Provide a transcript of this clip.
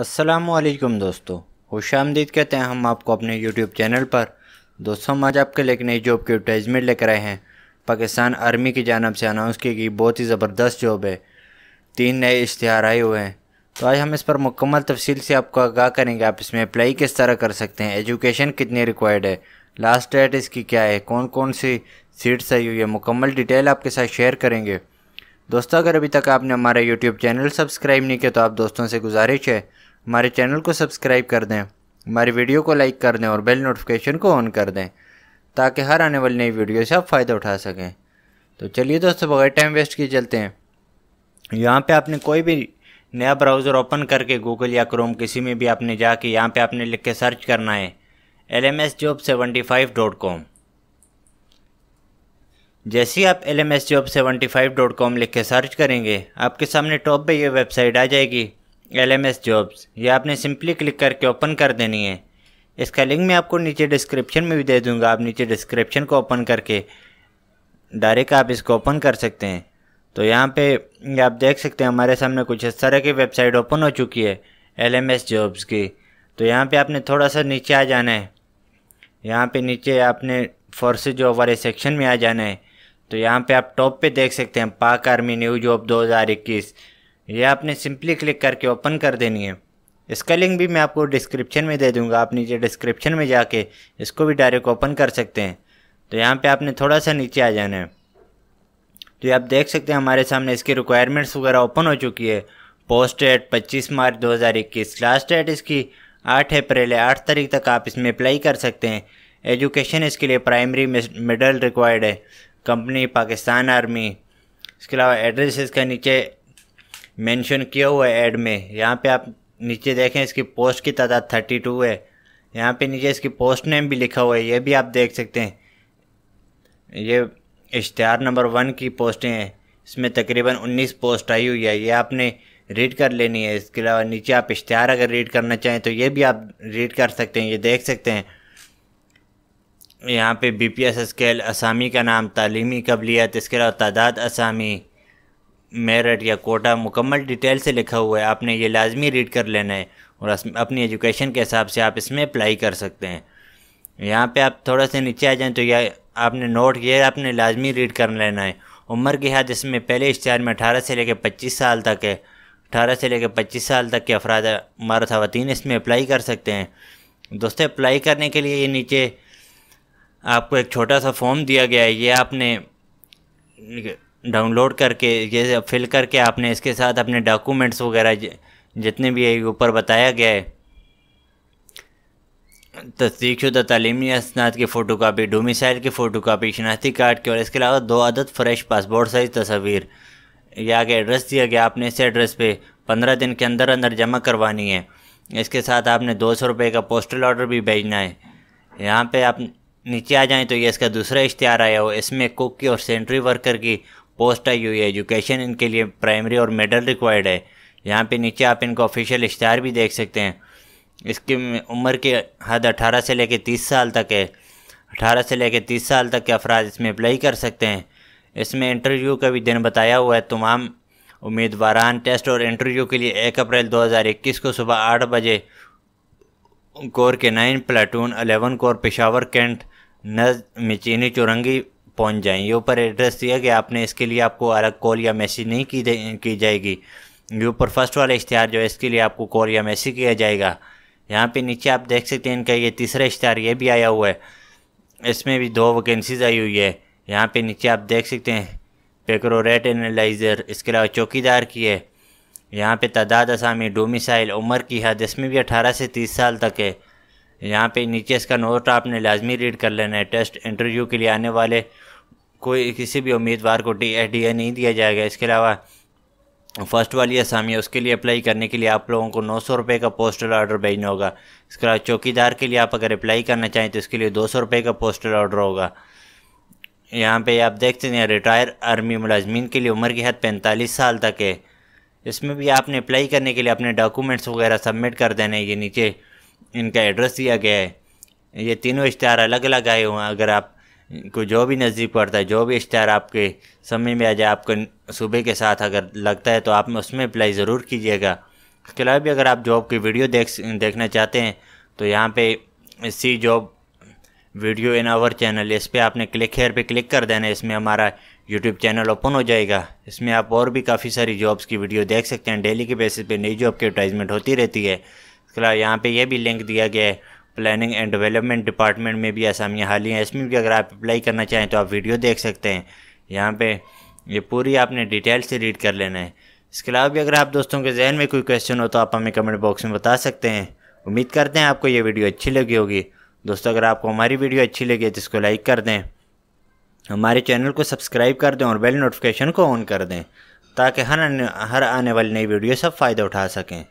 असलकम दोस्तों खुश आमदीद कहते हैं हम आपको अपने YouTube चैनल पर दोस्तों हम आज आपके लिए एक नई जॉब की एडवर्टाइजमेंट लेकर आए हैं पाकिस्तान आर्मी की जानब से अनाउंस की गई बहुत ही ज़बरदस्त जॉब है तीन नए इश्तहार आए हुए हैं तो आज हम इस पर मुकम्मल तफसील से आपको आगाह करेंगे आप इसमें अप्लाई किस तरह कर सकते हैं एजुकेशन कितनी रिक्वायर्ड है लास्ट डेट इसकी क्या है कौन कौन सी सीट्स आई हुई है मुकम्मल डिटेल आपके साथ शेयर करेंगे दोस्तों अगर अभी तक आपने हमारा यूट्यूब चैनल सब्सक्राइब नहीं किया तो आप दोस्तों से गुजारिश है हमारे चैनल को सब्सक्राइब कर दें हमारी वीडियो को लाइक कर दें और बेल नोटिफिकेशन को ऑन कर दें ताकि हर आने वाली नई वीडियो से आप फ़ायदा उठा सकें तो चलिए दोस्तों बगैर टाइम वेस्ट किए चलते हैं यहाँ पे आपने कोई भी नया ब्राउज़र ओपन करके गूगल या क्रोम किसी में भी आपने जाके यहाँ पे आपने लिख के सर्च करना है L M S job seventy five dot com जैसे ही आप L M S job seventy five dot com लिख के सर्च करेंगे आपके सामने टॉप पे ये वेबसाइट आ जाएगी एल एम एस जॉब्स ये आपने सिंपली क्लिक करके ओपन कर देनी है इसका लिंक मैं आपको नीचे डिस्क्रिप्शन में भी दे दूंगा आप नीचे डिस्क्रिप्शन को ओपन करके डायरेक्ट आप इसको ओपन कर सकते हैं तो यहाँ पे आप देख सकते हैं हमारे सामने कुछ इस तरह की वेबसाइट ओपन हो चुकी है एल एम एस जॉब्स की तो यहाँ पे आपने थोड़ा सा नीचे आ जाना है यहाँ पे नीचे आपने फोर्स जॉब वाले सेक्शन में आ जाना है तो यहाँ पे आप टॉप पे देख सकते हैं पाक आर्मी न्यू जॉब दो इक्कीस ये आपने सिंपली क्लिक करके ओपन कर देनी है इसका लिंक भी मैं आपको डिस्क्रिप्शन में दे दूंगा आप नीचे डिस्क्रिप्शन में जाके इसको भी डायरेक्ट ओपन कर सकते हैं तो यहाँ पे आपने थोड़ा सा नीचे आ जाना है तो ये आप देख सकते हैं हमारे सामने इसकी रिक्वायरमेंट्स वगैरह ओपन हो चुकी है पोस्ट डेट पच्चीस मार्च दो लास्ट डेट इसकी आठ अप्रैल है आठ तारीख तक आप इसमें अप्लाई कर सकते हैं एजुकेशन इसके लिए प्राइमरी मेडल रिक्वायर्ड है कंपनी पाकिस्तान आर्मी इसके अलावा एड्रेस इसका नीचे मेंशन किया हुआ है ऐड में यहाँ पे आप नीचे देखें इसकी पोस्ट की तादाद थर्टी टू है यहाँ पे नीचे इसकी पोस्ट नेम भी लिखा हुआ है ये भी आप देख सकते हैं ये इश्तहार नंबर वन की पोस्टें हैं इसमें तकरीबन उन्नीस पोस्ट आई हुई है ये आपने रीड कर लेनी है इसके अलावा नीचे आप इश्तहार अगर रीड करना चाहें तो ये भी आप रीड कर सकते हैं ये देख सकते हैं यहाँ पे बी पी एस स्केल असामी का नाम तालीमी कबलियत इसके अलावा तादाद असामी मेरठ या कोटा मुकम्मल डिटेल से लिखा हुआ है आपने ये लाजमी रीड कर लेना है और अपनी एजुकेशन के हिसाब से आप इसमें अप्लाई कर सकते हैं यहाँ पे आप थोड़ा से नीचे आ जाएं तो यह आपने नोट ये आपने लाजमी रीड कर लेना है उम्र के हाथ इसमें पहले इश्तार में अठारह से लेकर पच्चीस साल तक है अठारह से लेकर पच्चीस साल तक के अफराद हमारा खातन इसमें अप्लाई कर सकते हैं दोस्तों अप्लाई करने के लिए ये नीचे आपको एक छोटा सा फॉर्म दिया गया है ये आपने डाउनलोड करके ये फिल करके आपने इसके साथ अपने डॉक्यूमेंट्स वगैरह जितने भी है ऊपर बताया गया है तस्दीक तो शुदा तलीमी तो असनाद की फ़ोटो कापी डोमिसाइल की फ़ोटो कापी शनाख्ती कार्ड की और इसके अलावा दो आदत फ्रेश पासपोर्ट साइज़ तस्वीर यह आगे एड्रेस दिया गया आपने इस एड्रेस पे पंद्रह दिन के अंदर अंदर जमा करवानी है इसके साथ आपने दो सौ रुपये का पोस्टल ऑर्डर भी भेजना है यहाँ पे आप नीचे आ जाएँ तो ये इसका दूसरा इश्तहार आया हो इसमें कुक की और सेंट्री वर्कर की पोस्ट आई हुई है एजुकेशन इनके लिए प्राइमरी और मिडल रिक्वायर्ड है यहाँ पे नीचे आप इनका ऑफिशियल इश्तहार भी देख सकते हैं इसकी उम्र की हद अठारह से लेकर तीस साल तक है अठारह से लेकर तीस साल तक के अफराज इसमें अप्लाई कर सकते हैं इसमें इंटरव्यू का भी दिन बताया हुआ है तमाम उम्मीदवारान टेस्ट और इंटरव्यू के लिए एक अप्रैल 2021 को सुबह आठ बजे कोर के nine platoon eleven corps Peshawar cantt नज मिचीनी चुरंगी पहुंच जाएं ये ऊपर एड्रेस दिया कि आपने इसके लिए आपको अलग कॉल या मैसेज नहीं की की जाएगी ये ऊपर फर्स्ट वाला इश्तहार जो है इसके लिए आपको कॉल या मैसेज किया जाएगा यहाँ पे नीचे आप देख सकते हैं इनका ये तीसरा इश्तहार ये भी आया हुआ है इसमें भी दो वैकेंसीज आई हुई है यहाँ पे नीचे आप देख सकते हैं पेकरो रेट एनालाइज़र इसके अलावा चौकीदार की है यहाँ पर तादाद असामी डोमिसाइल उम्र की हद इसमें भी अठारह से तीस साल तक है यहाँ पे नीचे इसका नोट आपने लाजमी रीड कर लेना है टेस्ट इंटरव्यू के लिए आने वाले कोई किसी भी उम्मीदवार को डी डी नहीं दिया जाएगा इसके अलावा फर्स्ट वाली असामी उसके लिए अप्लाई करने के लिए आप लोगों को नौ सौ रुपये का पोस्टल ऑर्डर भेजना होगा इसके अलावा चौकीदार के लिए आप अगर अप्लाई करना चाहें तो इसके लिए दो सौ रुपये का पोस्टल ऑर्डर होगा यहाँ पे आप देखते हैं रिटायर आर्मी मुलाजमीन के लिए उम्र की हद पैंतालीस साल तक है इसमें भी आपने अप्लाई करने के लिए अपने डॉक्यूमेंट्स वगैरह सबमिट कर देने ये नीचे इनका एड्रेस दिया गया है ये तीनों इश्तहार अलग अलग आए हुए हैं अगर आप को जो भी नज़दीक पड़ता है जो भी इश्तहार आपके समय में आ जाए आपको सुबह के साथ अगर लगता है तो आप उसमें अप्लाई ज़रूर कीजिएगा इसके अलावा भी अगर आप जॉब की वीडियो देख देखना चाहते हैं तो यहाँ पे see job video in our channel इस पर आपने क्लिक हेयर पे क्लिक कर देना इसमें हमारा यूट्यूब चैनल ओपन हो जाएगा इसमें आप और भी काफ़ी सारी जॉब्स की वीडियो देख सकते हैं डेली के बेसिस पे नई जॉब की एडवर्टाइजमेंट होती रहती है इसके यहाँ पे यह भी लिंक दिया गया है प्लानिंग एंड डेवलपमेंट डिपार्टमेंट में भी आसामियाँ ही हैं इसमें भी अगर आप अप्लाई करना चाहें तो आप वीडियो देख सकते हैं यहाँ पे ये पूरी आपने डिटेल से रीड कर लेना है इसके अलावा भी अगर आप दोस्तों के जहन में कोई क्वेश्चन हो तो आप हमें कमेंट बॉक्स में बता सकते हैं उम्मीद करते हैं आपको ये वीडियो अच्छी लगी होगी दोस्तों अगर आपको हमारी वीडियो अच्छी लगी है तो इसको लाइक कर दें हमारे चैनल को सब्सक्राइब कर दें और बेल नोटिफिकेशन को ऑन कर दें ताकि हर हर आने वाली नई वीडियो सब फ़ायदा उठा सकें